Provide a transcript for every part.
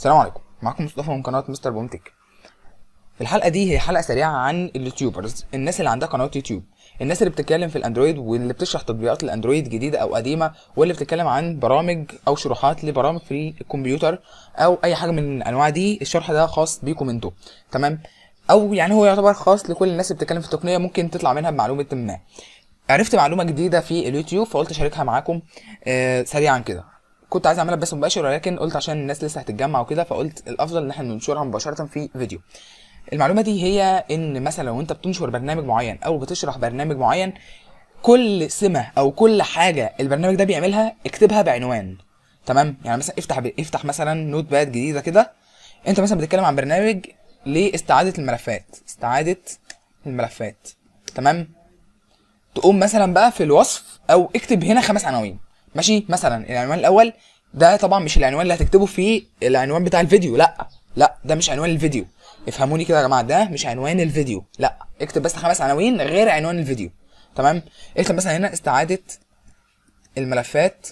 السلام عليكم معكم مصطفى من قناه مستر بومتك الحلقه دي هي حلقه سريعه عن اليوتيوبرز الناس اللي عندها قنوات يوتيوب الناس اللي بتتكلم في الاندرويد واللي بتشرح تطبيقات الاندرويد جديده او قديمه واللي بتتكلم عن برامج او شروحات لبرامج في الكمبيوتر او اي حاجه من الانواع دي الشرح ده خاص بيكم انتوا تمام او يعني هو يعتبر خاص لكل الناس اللي بتتكلم في التقنيه ممكن تطلع منها بمعلومه ما عرفت معلومه جديده في اليوتيوب فقلت اشاركها معاكم آه، سريعا كده كنت عايز اعملها بس مباشر ولكن قلت عشان الناس لسه هتتجمع وكده فقلت الافضل ان احنا ننشرها مباشره في فيديو المعلومه دي هي ان مثلا لو انت بتنشر برنامج معين او بتشرح برنامج معين كل سمه او كل حاجه البرنامج ده بيعملها اكتبها بعنوان تمام يعني مثلا افتح ب... افتح مثلا نوت باد جديده كده انت مثلا بتتكلم عن برنامج لاستعاده الملفات استعاده الملفات تمام تقوم مثلا بقى في الوصف او اكتب هنا خمس عناوين ماشي مثلا العنوان الاول ده طبعا مش العنوان اللي هتكتبه في العنوان بتاع الفيديو لا لا ده مش عنوان الفيديو افهموني كده يا جماعه ده مش عنوان الفيديو لا اكتب بس خمس عناوين غير عنوان الفيديو تمام اكتب مثلا هنا استعاده الملفات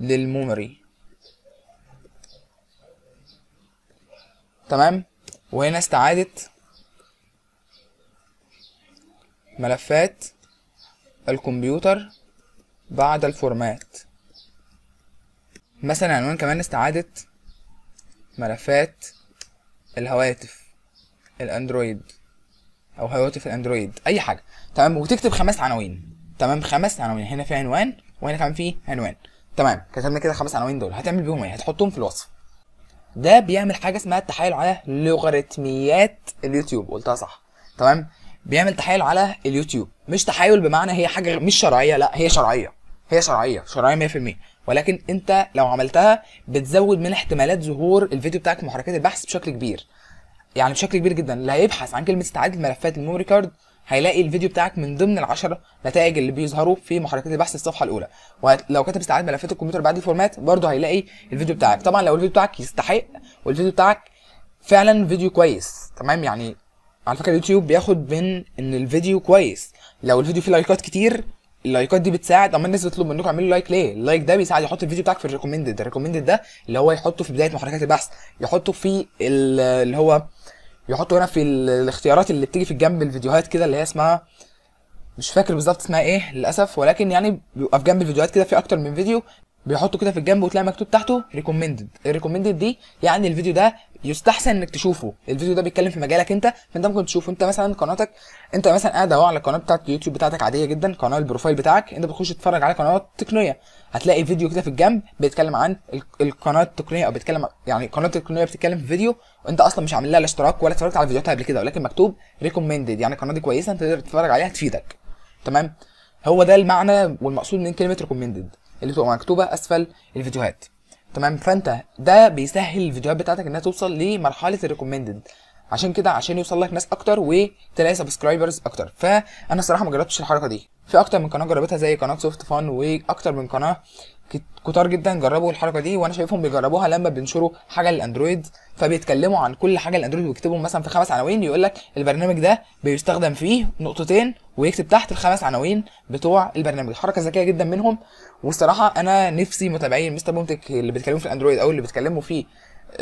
للميموري تمام وهنا استعاده ملفات الكمبيوتر بعد الفورمات مثلا عنوان كمان استعادة ملفات الهواتف الاندرويد او هواتف الاندرويد اي حاجه تمام وتكتب خمس عناوين تمام خمس عناوين هنا في عنوان وهنا كمان في عنوان تمام كتبنا كده خمس عناوين دول هتعمل بيهم ايه هتحطهم في الوصف ده بيعمل حاجه اسمها التحايل على لوغاريتميات اليوتيوب قلتها صح تمام بيعمل تحايل على اليوتيوب مش تحايل بمعنى هي حاجه مش شرعيه لا هي شرعيه هي شرعيه شرعيه 100% ولكن انت لو عملتها بتزود من احتمالات ظهور الفيديو بتاعك في محركات البحث بشكل كبير يعني بشكل كبير جدا اللي هيبحث عن كلمه استعاده الملفات الميموري كارد هيلاقي الفيديو بتاعك من ضمن العشرة نتائج اللي بيظهروا في محركات البحث الصفحه الاولى ولو كتب استعاده ملفات الكمبيوتر بعد الفورمات برضه هيلاقي الفيديو بتاعك طبعا لو الفيديو بتاعك يستحق والفيديو بتاعك فعلا فيديو كويس تمام يعني على فكره اليوتيوب بياخد من ان الفيديو كويس لو الفيديو فيه لايكات كتير اللايكات دي بتساعد اما الناس بتطلب منكم اعملوا لايك ليه اللايك ده بيساعد يحط الفيديو بتاعك في الريكومندد الريكومندد ده اللي هو يحطه في بدايه محركات البحث يحطه في اللي هو يحطه هنا في الاختيارات اللي بتيجي في جنب الفيديوهات كده اللي هي اسمها مش فاكر بالظبط اسمها ايه للاسف ولكن يعني بيبقى في جنب الفيديوهات كده في اكتر من فيديو بيحطه كده في الجنب وتلاقي مكتوب تحته ريكومندد الريكومندد دي يعني الفيديو ده يستحسن انك تشوفه الفيديو ده بيتكلم في مجالك انت فانت ممكن تشوفه انت مثلا قناتك انت مثلا قاعد اهو على القناه بتاعت اليوتيوب بتاعتك عاديه جدا قناه البروفايل بتاعك انت بتخش تتفرج على قنوات تقنيه هتلاقي فيديو كده في الجنب بيتكلم عن القناه التقنيه او بيتكلم يعني القناه التقنيه بتتكلم في فيديو وانت اصلا مش عامل لها لا اشتراك ولا اتفرجت على فيديوهاتها قبل كده ولكن مكتوب ريكومندد يعني القناه دي كويسه انت تقدر تتفرج عليها تفيدك تمام هو ده المعنى والمقصود من كلمه ريكومندد اللي بتبقى مكتوبه اسفل الفيديوهات تمام فانت ده بيسهل الفيديوهات بتاعتك انها توصل لمرحله الريكومندد عشان كده عشان يوصل لك ناس اكتر وتلاقي سبسكرايبرز اكتر فانا الصراحه ما جربتش الحركه دي في اكتر من قناه جربتها زي قناه سوفت فان واكتر من قناه كتار جدا جربوا الحركه دي وانا شايفهم بيجربوها لما بينشروا حاجه للاندرويد فبيتكلموا عن كل حاجه الاندرويد ويكتبوا مثلا في خمس عناوين يقول لك البرنامج ده بيستخدم فيه نقطتين ويكتب تحت الخمس عناوين بتوع البرنامج حركه ذكيه جدا منهم والصراحه انا نفسي متابعين مستر بومتك اللي بيتكلموا في الاندرويد او اللي بيتكلموا فيه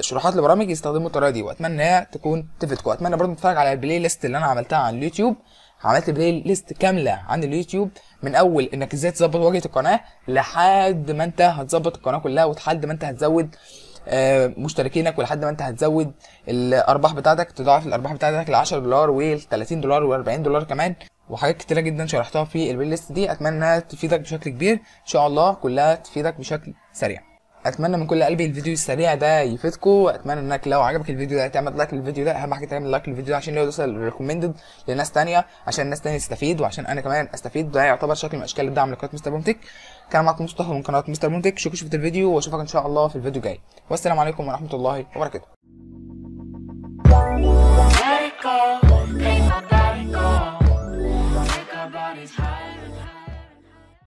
شروحات لبرامج يستخدموا الطريقه دي واتمنى تكون تفيدكم اتمنى برضه تتفرج على البلاي ليست اللي انا عملتها على اليوتيوب عملت بلاي ليست كامله عن اليوتيوب من اول انك ازاي تظبط واجهه القناه لحد ما انت هتظبط القناه كلها ولحد ما انت هتزود آه، مشتركينك ولحد ما انت هتزود الارباح بتاعتك تضاعف الارباح بتاعتك ل 10 دولار وال 30 دولار و 40 دولار كمان وحاجات كتيره جدا شرحتها في البلاي ليست دي اتمنى انها تفيدك بشكل كبير ان شاء الله كلها تفيدك بشكل سريع اتمنى من كل قلبي الفيديو السريع ده يفيدكم اتمنى انك لو عجبك الفيديو ده تعمل لايك للفيديو ده اهم حاجه تعمل لايك للفيديو ده عشان لو يوصل ريكومندد لناس ثانيه عشان الناس ثانيه تستفيد وعشان انا كمان استفيد ده يعتبر شكل من اشكال الدعم لقناه مستر بومتك كان معكم مصطفى من قناه مستر بومتك شكرا شفت الفيديو واشوفك ان شاء الله في الفيديو الجاي والسلام عليكم ورحمه الله وبركاته